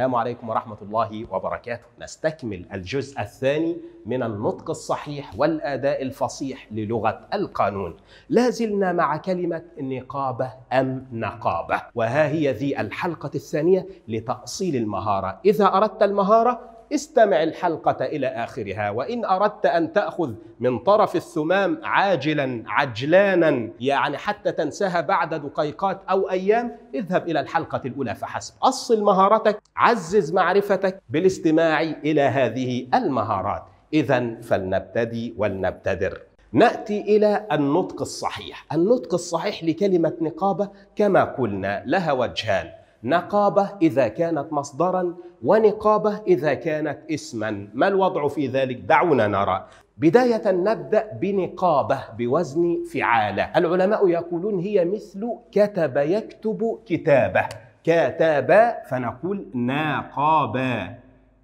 السلام عليكم ورحمة الله وبركاته نستكمل الجزء الثاني من النطق الصحيح والأداء الفصيح للغة القانون لا زلنا مع كلمة نقابة أم نقابة وها هي ذي الحلقة الثانية لتأصيل المهارة إذا أردت المهارة استمع الحلقة إلى آخرها وإن أردت أن تأخذ من طرف الثمام عاجلا عجلانا يعني حتى تنساها بعد دقيقات أو أيام اذهب إلى الحلقة الأولى فحسب أصل مهارتك عزز معرفتك بالاستماع إلى هذه المهارات إذا فلنبتدي ولنبتدر ناتي الى النطق الصحيح النطق الصحيح لكلمه نقابه كما قلنا لها وجهان نقابة إذا كانت مصدرا ونقابة إذا كانت اسما ما الوضع في ذلك؟ دعونا نرى بداية نبدأ بنقابة بوزن فعالة العلماء يقولون هي مثل كتب يكتب كتابة كتاب فنقول ناقابا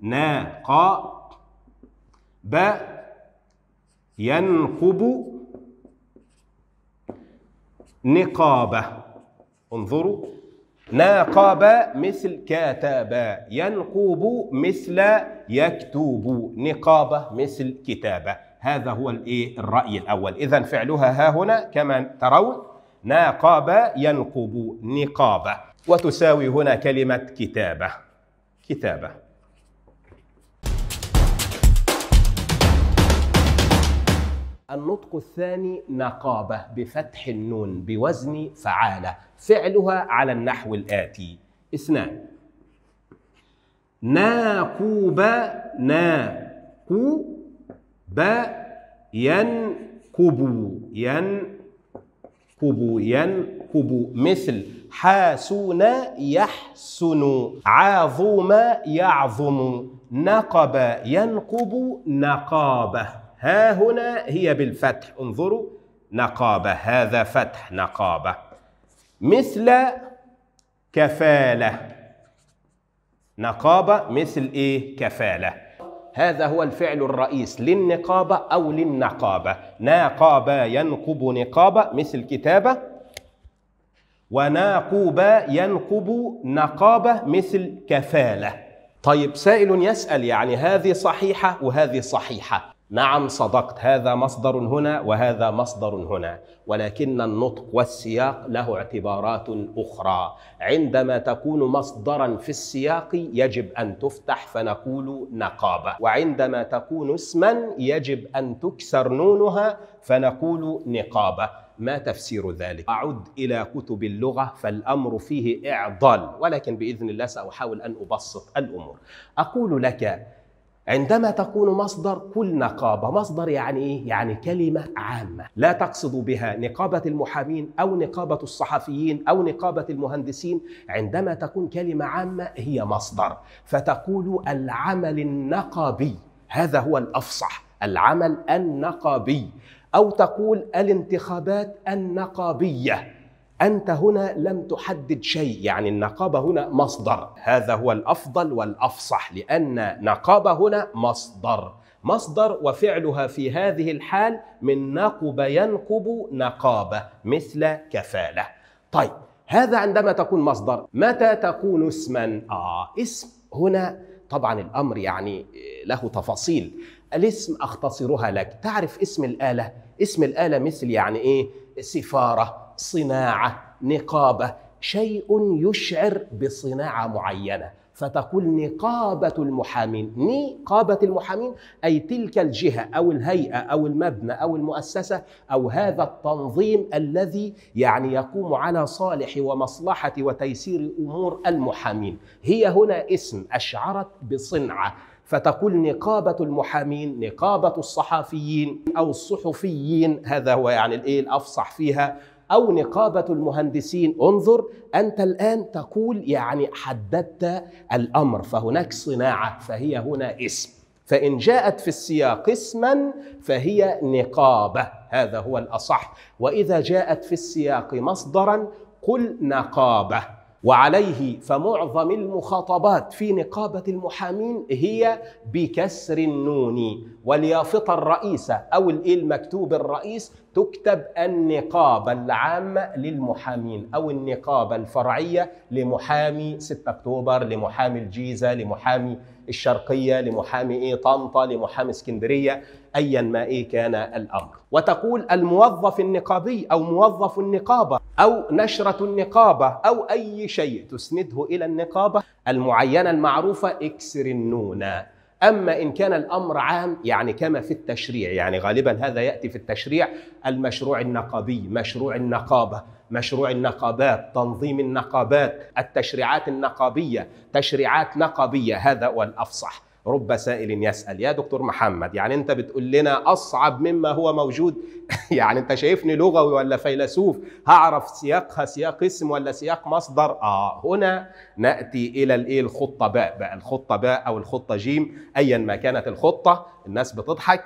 ناقا ب ينقب نقابة انظروا ناقب مثل كتب ينقب مثل يكتب نقابة مثل كتابة هذا هو الايه الرأي الأول إذا فعلها ها هنا كما ترون ناقب ينقب نقابة وتساوي هنا كلمة كتابة كتابة النطق الثاني نقابة بفتح النون بوزن فعالة فعلها على النحو الآتي اثنان ناقوب ناقوب ينكبو ينكبو ينكبو مثل حاسون يحسن عظم يعظم نقب ينقب نقابه ها هنا هي بالفتح انظروا نقابة هذا فتح نقابة مثل كفالة نقابة مثل إيه كفالة هذا هو الفعل الرئيس للنقابة أو للنقابة ناقابة ينقب نقابة مثل كتابة وناقوبا ينقب نقابة مثل كفالة طيب سائل يسأل يعني هذه صحيحة وهذه صحيحة نعم صدقت هذا مصدر هنا وهذا مصدر هنا ولكن النطق والسياق له اعتبارات اخرى عندما تكون مصدرا في السياق يجب ان تفتح فنقول نقابه وعندما تكون اسما يجب ان تكسر نونها فنقول نقابه ما تفسير ذلك؟ أعد إلى كتب اللغة فالأمر فيه إعضال ولكن بإذن الله سأحاول أن أبسط الأمور أقول لك عندما تكون مصدر كل نقابة مصدر يعني إيه؟ يعني كلمة عامة لا تقصد بها نقابة المحامين أو نقابة الصحفيين أو نقابة المهندسين عندما تكون كلمة عامة هي مصدر فتقول العمل النقابي هذا هو الأفصح العمل النقابي أو تقول الانتخابات النقابية أنت هنا لم تحدد شيء يعني النقابة هنا مصدر هذا هو الأفضل والأفصح لأن نقابة هنا مصدر مصدر وفعلها في هذه الحال من نقب ينقب نقابة مثل كفالة طيب هذا عندما تكون مصدر متى تكون اسما؟ آه اسم هنا طبعا الأمر يعني له تفاصيل الاسم أختصرها لك تعرف اسم الآلة؟ اسم الآلة مثل يعني إيه؟ سفارة صناعه نقابه شيء يشعر بصناعه معينه فتقول نقابة المحامين نقابة المحامين أي تلك الجهة أو الهيئة أو المبنى أو المؤسسة أو هذا التنظيم الذي يعني يقوم على صالح ومصلحة وتيسير أمور المحامين هي هنا اسم أشعرت بصنعة فتقول نقابة المحامين نقابة الصحفيين أو الصحفيين هذا هو يعني الإيه الأفصح فيها أو نقابة المهندسين انظر أنت الآن تقول يعني حددت الأمر فهناك صناعة فهي هنا اسم فإن جاءت في السياق اسما فهي نقابة هذا هو الأصح وإذا جاءت في السياق مصدرا قل نقابة وعليه فمعظم المخاطبات في نقابة المحامين هي بكسر النون واليافطة الرئيسة أو المكتوب الرئيس تكتب النقابة العامة للمحامين أو النقابة الفرعية لمحامي 6 أكتوبر لمحامي الجيزة لمحامي الشرقيه لمحامي ايه طنطا لمحامي اسكندريه ايا ما ايه كان الامر وتقول الموظف النقابي او موظف النقابه او نشره النقابه او اي شيء تسنده الى النقابه المعينه المعروفه اكسر النون أما إن كان الأمر عام يعني كما في التشريع يعني غالبا هذا يأتي في التشريع المشروع النقابي مشروع النقابة مشروع النقابات تنظيم النقابات التشريعات النقابية تشريعات نقابية هذا هو الأفصح رب سائل يسأل يا دكتور محمد يعني أنت بتقول لنا أصعب مما هو موجود يعني أنت شايفني لغوي ولا فيلسوف هعرف سياقها سياق اسم ولا سياق مصدر آه هنا نأتي إلى الإيه الخطة باء بقى الخطة باء أو الخطة جيم أيا ما كانت الخطة الناس بتضحك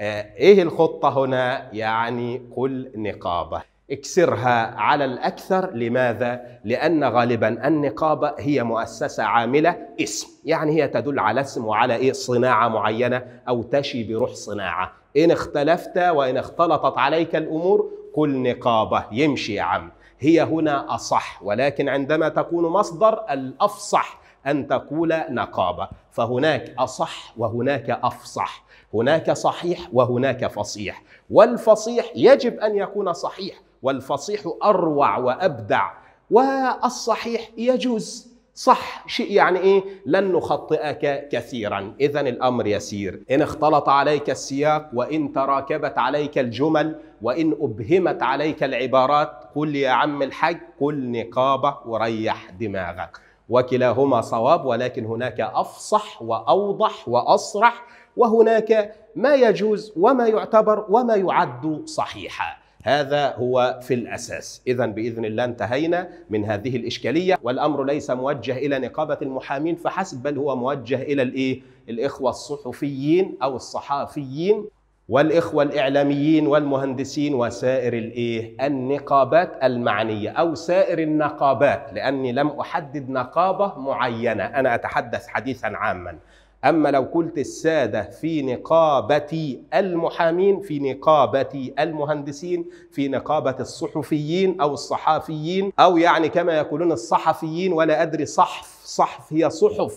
آه إيه الخطة هنا يعني كل نقابة اكسرها على الأكثر لماذا؟ لأن غالبا النقابة هي مؤسسة عاملة اسم يعني هي تدل على اسم وعلى إيه صناعة معينة أو تشي بروح صناعة إن اختلفت وإن اختلطت عليك الأمور كل نقابة يمشي يا عم هي هنا أصح ولكن عندما تكون مصدر الأفصح أن تقول نقابة فهناك أصح وهناك أفصح هناك صحيح وهناك فصيح والفصيح يجب أن يكون صحيح والفصيح أروع وأبدع والصحيح يجوز صح شيء يعني ايه لن نخطئك كثيرا اذا الامر يسير ان اختلط عليك السياق وان تراكبت عليك الجمل وان ابهمت عليك العبارات قل يا عم الحاج قل نقابه وريح دماغك وكلاهما صواب ولكن هناك افصح واوضح واصرح وهناك ما يجوز وما يعتبر وما يعد صحيحا هذا هو في الأساس إذا بإذن الله انتهينا من هذه الإشكالية والأمر ليس موجه إلى نقابة المحامين فحسب بل هو موجه إلى الإيه؟ الإخوة الصحفيين أو الصحافيين والإخوة الإعلاميين والمهندسين وسائر الإيه؟ النقابات المعنية أو سائر النقابات لأني لم أحدد نقابة معينة أنا أتحدث حديثا عاما أما لو قلت السادة في نقابة المحامين في نقابة المهندسين في نقابة الصحفيين أو الصحافيين أو يعني كما يقولون الصحفيين ولا أدري صحف صحف هي صحف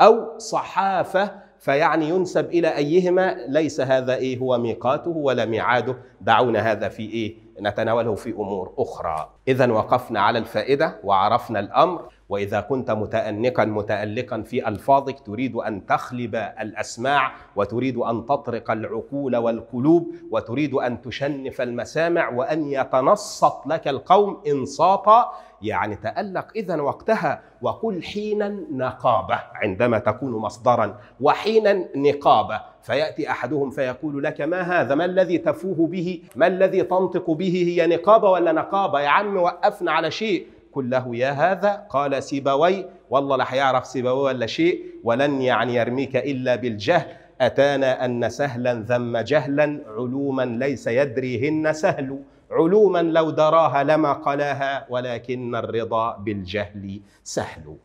أو صحافة فيعني ينسب إلى أيهما ليس هذا إيه هو ميقاته ولا ميعاده دعونا هذا في إيه نتناوله في أمور أخرى إذا وقفنا على الفائدة وعرفنا الأمر واذا كنت متانقا متالقا في الفاظك تريد ان تخلب الاسماع وتريد ان تطرق العقول والقلوب وتريد ان تشنف المسامع وان يتنصت لك القوم انصاتا يعني تألق إذا وقتها وقل حينا نقابة عندما تكون مصدرا وحينا نقابة فيأتي أحدهم فيقول لك ما هذا ما الذي تفوه به ما الذي تنطق به هي نقابة ولا نقابة يا عم وقفنا على شيء قل له يا هذا قال سيبوي والله لا حيعرف سيبوي ولا شيء ولن يعني يرميك إلا بالجهل أتانا أن سهلا ذم جهلا علوما ليس يدريهن سهل علوما لو دراها لما قلاها ولكن الرضا بالجهل سهل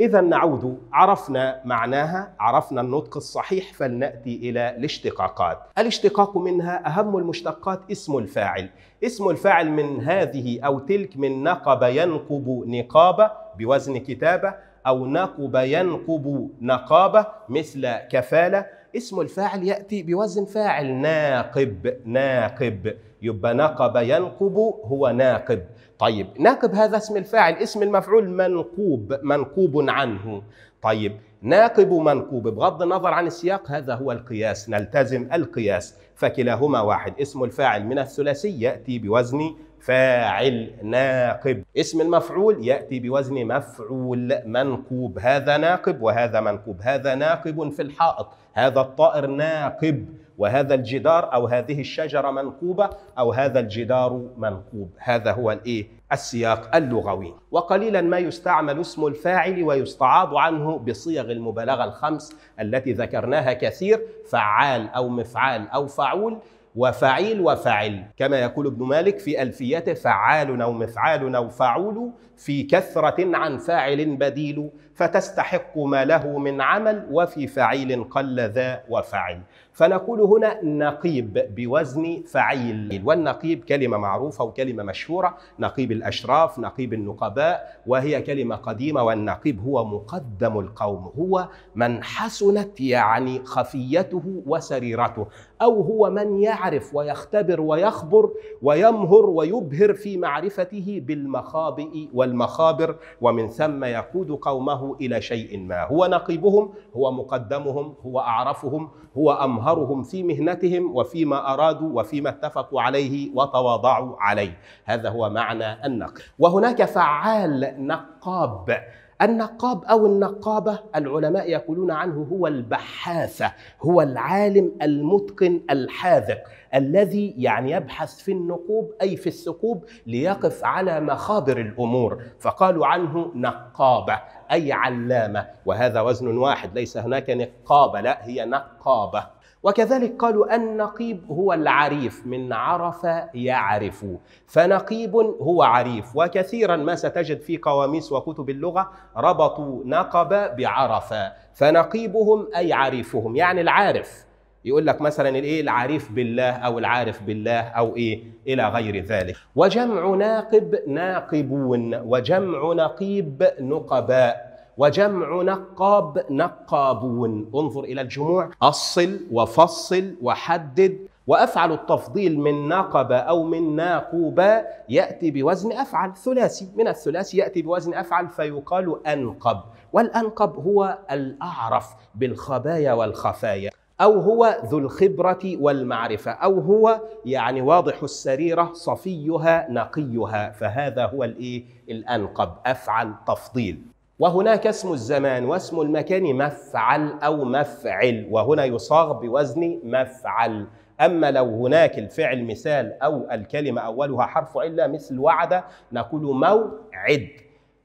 إذا نعود عرفنا معناها عرفنا النطق الصحيح فلنأتي إلى الاشتقاقات الاشتقاق منها أهم المشتقات اسم الفاعل اسم الفاعل من هذه أو تلك من نقب ينقب نقابة بوزن كتابة أو نقب ينقب نقابة مثل كفالة اسم الفاعل يأتي بوزن فاعل ناقب ناقب يبقى نقب ينقب هو ناقب طيب ناقب هذا اسم الفاعل اسم المفعول منقوب منقوب عنه طيب ناقب منقوب بغض النظر عن السياق هذا هو القياس نلتزم القياس فكلاهما واحد اسم الفاعل من الثلاثي يأتي بوزن فاعل ناقب اسم المفعول يأتي بوزن مفعول منكوب هذا ناقب وهذا منكوب هذا ناقب في الحائط هذا الطائر ناقب وهذا الجدار أو هذه الشجرة منكوبه أو هذا الجدار منكوب هذا هو الإيه؟ السياق اللغوي وقليلا ما يستعمل اسم الفاعل ويستعاض عنه بصيغ المبالغة الخمس التي ذكرناها كثير فعال أو مفعال أو فعول وفعيل وفعل كما يقول ابن مالك في ألفيته فعال أو مفعال أو فعول في كثرة عن فاعل بديل فتستحق ما له من عمل وفي فعيل قل ذا وفعل فنقول هنا نقيب بوزن فعيل والنقيب كلمة معروفة وكلمة مشهورة نقيب الأشراف نقيب النقباء وهي كلمة قديمة والنقيب هو مقدم القوم هو من حسنت يعني خفيته وسريرته أو هو من يعرف ويختبر ويخبر ويمهر ويبهر في معرفته بالمخابئ والمخابر ومن ثم يقود قومه الى شيء ما هو نقيبهم هو مقدمهم هو اعرفهم هو امهرهم في مهنتهم وفيما ارادوا وفيما اتفقوا عليه وتواضعوا عليه هذا هو معنى النقيب وهناك فعال نقاب النقاب او النقابه العلماء يقولون عنه هو البحاثه هو العالم المتقن الحاذق الذي يعني يبحث في النقوب اي في الثقوب ليقف على مخابر الامور فقالوا عنه نقابه أي علامة وهذا وزن واحد ليس هناك نقابة لا هي نقابة وكذلك قالوا النقيب هو العريف من عرف يعرف فنقيب هو عريف وكثيرا ما ستجد في قواميس وكتب اللغة ربطوا نقب بعرف فنقيبهم أي عريفهم يعني العارف يقول لك مثلا الايه العارف بالله او العارف بالله او ايه الى غير ذلك وجمع ناقب ناقبون وجمع نقيب نقباء وجمع نقاب نقابون انظر الى الجموع اصل وفصل وحدد وافعل التفضيل من ناقب او من ناقوبا ياتي بوزن افعل ثلاثي من الثلاثي ياتي بوزن افعل فيقال انقب والانقب هو الاعرف بالخبايا والخفايا أو هو ذو الخبرة والمعرفة أو هو يعني واضح السريرة صفيها نقيها فهذا هو الإيه؟ الأنقب أفعل تفضيل وهناك اسم الزمان واسم المكان مفعل أو مفعل وهنا يصاغ بوزن مفعل أما لو هناك الفعل مثال أو الكلمة أولها حرف علة مثل وعد نقول موعد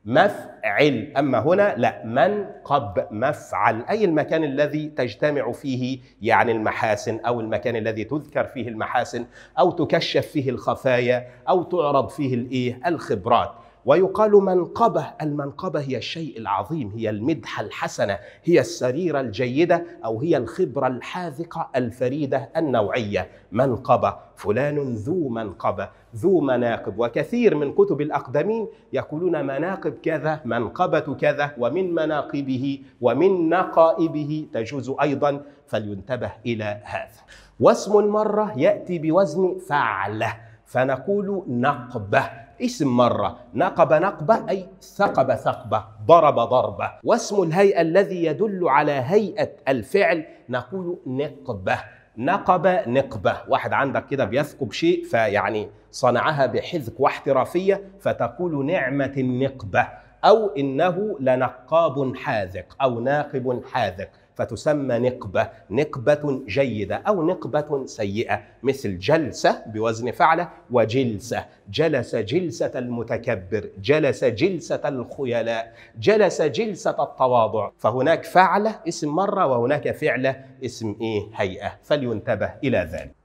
مفعل أما هنا لا من قب مفعل أي المكان الذي تجتمع فيه يعني المحاسن أو المكان الذي تذكر فيه المحاسن أو تكشف فيه الخفايا أو تعرض فيه الإيه الخبرات ويقال منقبه المنقبه هي الشيء العظيم هي المدحه الحسنه هي السريره الجيده او هي الخبره الحاذقه الفريده النوعيه منقبه فلان ذو منقبه ذو مناقب وكثير من كتب الاقدمين يقولون مناقب كذا منقبه كذا ومن مناقبه ومن نقائبه تجوز ايضا فلينتبه الى هذا واسم المره ياتي بوزن فعله فنقول نقبه اسم مرة نقب نقبة أي ثقب ثقبة ضرب ضربة واسم الهيئة الذي يدل على هيئة الفعل نقول نقبة نقب نقبة واحد عندك كده بيثقب شيء فيعني صنعها بحذق واحترافية فتقول نعمة النقبة أو إنه لنقاب حاذق أو ناقب حاذق فتسمى نقبة نقبة جيدة أو نقبة سيئة مثل جلسة بوزن فعلة وجلسة جلس جلسة المتكبر جلس جلسة الخيلاء جلس جلسة التواضع فهناك فعلة اسم مرة وهناك فعلة اسم إيه هيئة فلينتبه إلى ذلك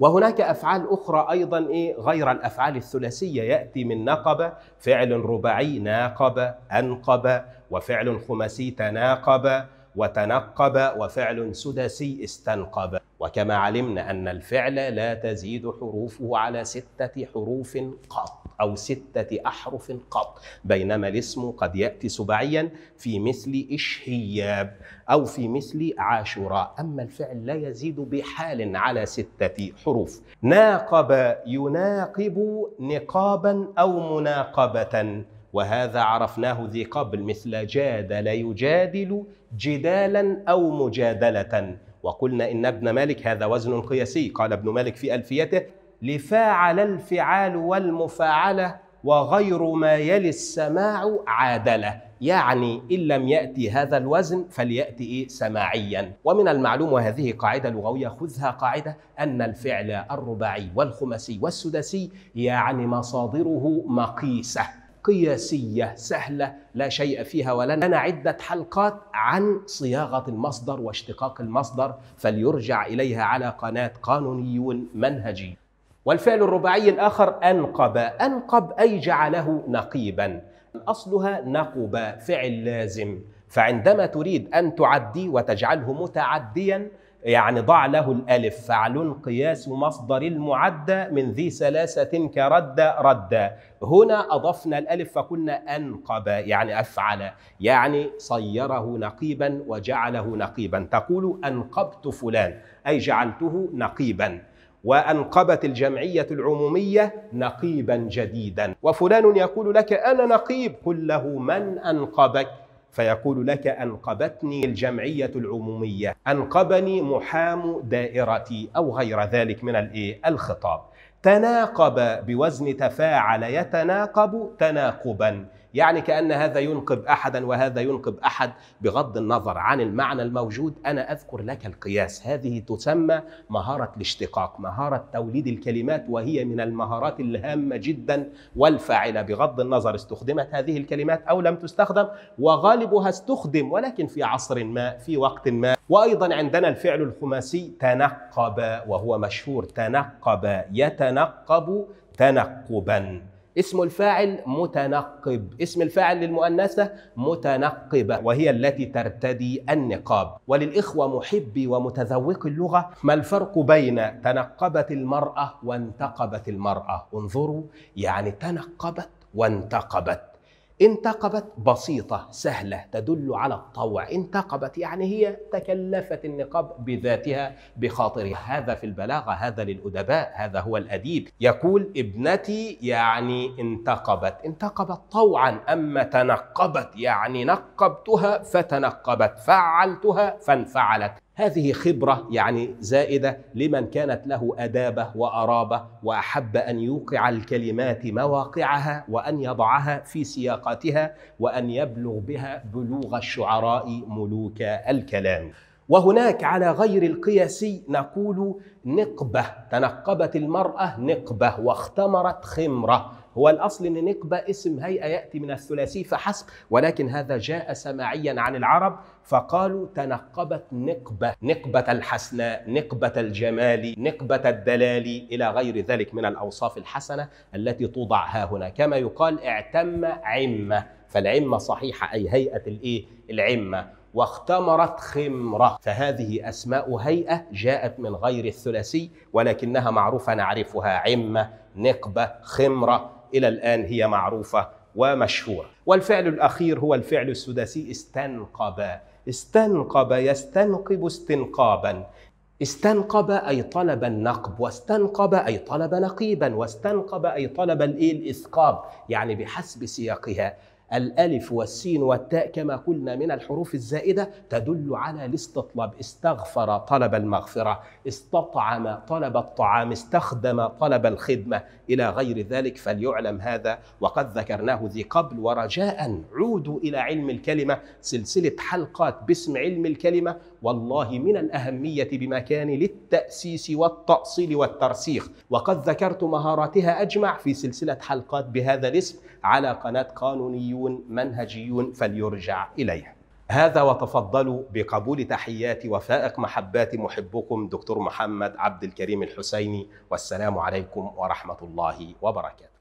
وهناك افعال اخرى ايضا ايه غير الافعال الثلاثيه ياتي من نقب فعل رباعي ناقب انقب وفعل خماسي تناقب وتنقب وفعل سداسي استنقب وكما علمنا أن الفعل لا تزيد حروفه على ستة حروف قط أو ستة أحرف قط بينما الاسم قد يأتي سبعيا في مثل إشهياب أو في مثل عاشوراء أما الفعل لا يزيد بحال على ستة حروف ناقب يناقب نقابا أو مناقبة وهذا عرفناه ذي قبل مثل جادل يجادل جدالا أو مجادلة وقلنا إن ابن مالك هذا وزن قياسي قال ابن مالك في ألفيته لفاعل الفعال والمفاعلة وغير ما يلي السماع عادلة يعني إن لم يأتي هذا الوزن فليأتي إيه سماعيا ومن المعلوم وهذه قاعدة لغوية خذها قاعدة أن الفعل الرباعي والخماسي والسداسي يعني مصادره مقيسة قياسية سهلة لا شيء فيها ولنا عدة حلقات عن صياغة المصدر واشتقاق المصدر فليرجع إليها على قناة قانونيون منهجي والفعل الرباعي الآخر أنقب أنقب أي جعله نقيبا أصلها نقب فعل لازم فعندما تريد أن تعدي وتجعله متعديا يعني ضع له الألف فعل قياس مصدر المعدى من ذي ثلاثة كرد رد هنا أضفنا الألف فقلنا أنقب يعني أفعل يعني صيره نقيبا وجعله نقيبا تقول أنقبت فلان أي جعلته نقيبا وأنقبت الجمعية العمومية نقيبا جديدا وفلان يقول لك أنا نقيب قل له من أنقبك فيقول لك أنقبتني الجمعية العمومية أنقبني محام دائرتي أو غير ذلك من الخطاب تناقب بوزن تفاعل يتناقب تناقبا يعني كأن هذا ينقب أحدا وهذا ينقب أحد بغض النظر عن المعنى الموجود أنا أذكر لك القياس هذه تسمى مهارة الاشتقاق مهارة توليد الكلمات وهي من المهارات الهامة جدا والفاعلة بغض النظر استخدمت هذه الكلمات أو لم تستخدم وغالبها استخدم ولكن في عصر ما في وقت ما وأيضا عندنا الفعل الخماسي تنقب وهو مشهور تنقب يتنقب تنقبا اسم الفاعل متنقب اسم الفاعل للمؤنثة متنقبة وهي التي ترتدي النقاب وللإخوة محبي ومتذوقي اللغة ما الفرق بين تنقبت المرأة وانتقبت المرأة انظروا يعني تنقبت وانتقبت انتقبت بسيطة سهلة تدل على الطوع انتقبت يعني هي تكلفت النقاب بذاتها بخاطرها هذا في البلاغة هذا للأدباء هذا هو الأديب يقول ابنتي يعني انتقبت انتقبت طوعا أما تنقبت يعني نقبتها فتنقبت فعلتها فانفعلت هذه خبرة يعني زائدة لمن كانت له أدابة وأرابة وأحب أن يوقع الكلمات مواقعها وأن يضعها في سياقاتها وأن يبلغ بها بلوغ الشعراء ملوك الكلام وهناك على غير القياسي نقول نقبة تنقبت المرأة نقبة واختمرت خمرة هو الأصل أن نقبة اسم هيئة يأتي من الثلاثي فحسب ولكن هذا جاء سماعيا عن العرب فقالوا تنقبت نقبة نقبة الحسناء نقبة الجمال نقبة الدلال إلى غير ذلك من الأوصاف الحسنة التي توضع ها هنا كما يقال اعتم عمة فالعمة صحيحة أي هيئة الإيه؟ العمة واختمرت خمرة فهذه أسماء هيئة جاءت من غير الثلاثي ولكنها معروفة نعرفها عمة نقبة خمرة إلى الآن هي معروفة ومشهورة والفعل الأخير هو الفعل السداسي استنقب استنقب يستنقب استنقابا استنقب أي طلب النقب واستنقب أي طلب نقيبا واستنقب أي طلب الإيه الإثقاب يعني بحسب سياقها الألف والسين والتاء كما قلنا من الحروف الزائدة تدل على الاستطلاب استغفر طلب المغفرة استطعم طلب الطعام استخدم طلب الخدمة إلى غير ذلك فليعلم هذا وقد ذكرناه ذي قبل ورجاء عودوا إلى علم الكلمة سلسلة حلقات باسم علم الكلمة والله من الأهمية بمكان للتأسيس والتأصيل والترسيخ وقد ذكرت مهاراتها أجمع في سلسلة حلقات بهذا الاسم على قناة قانونيون منهجي فليرجع إليه هذا وتفضلوا بقبول تحيات وفائق محبات محبكم دكتور محمد عبد الكريم الحسيني والسلام عليكم ورحمة الله وبركاته